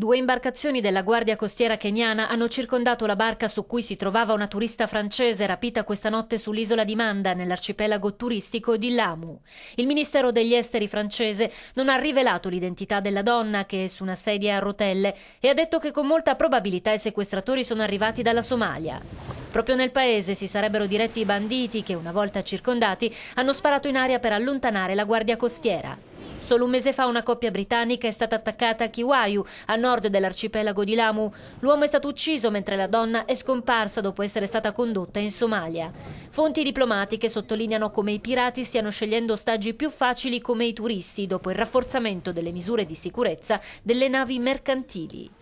Due imbarcazioni della Guardia Costiera keniana hanno circondato la barca su cui si trovava una turista francese rapita questa notte sull'isola di Manda, nell'arcipelago turistico di Lamu. Il Ministero degli Esteri francese non ha rivelato l'identità della donna, che è su una sedia a rotelle, e ha detto che con molta probabilità i sequestratori sono arrivati dalla Somalia. Proprio nel paese si sarebbero diretti i banditi che, una volta circondati, hanno sparato in aria per allontanare la Guardia Costiera. Solo un mese fa una coppia britannica è stata attaccata a Kiwaiu, a nord dell'arcipelago di Lamu. L'uomo è stato ucciso mentre la donna è scomparsa dopo essere stata condotta in Somalia. Fonti diplomatiche sottolineano come i pirati stiano scegliendo ostaggi più facili come i turisti dopo il rafforzamento delle misure di sicurezza delle navi mercantili.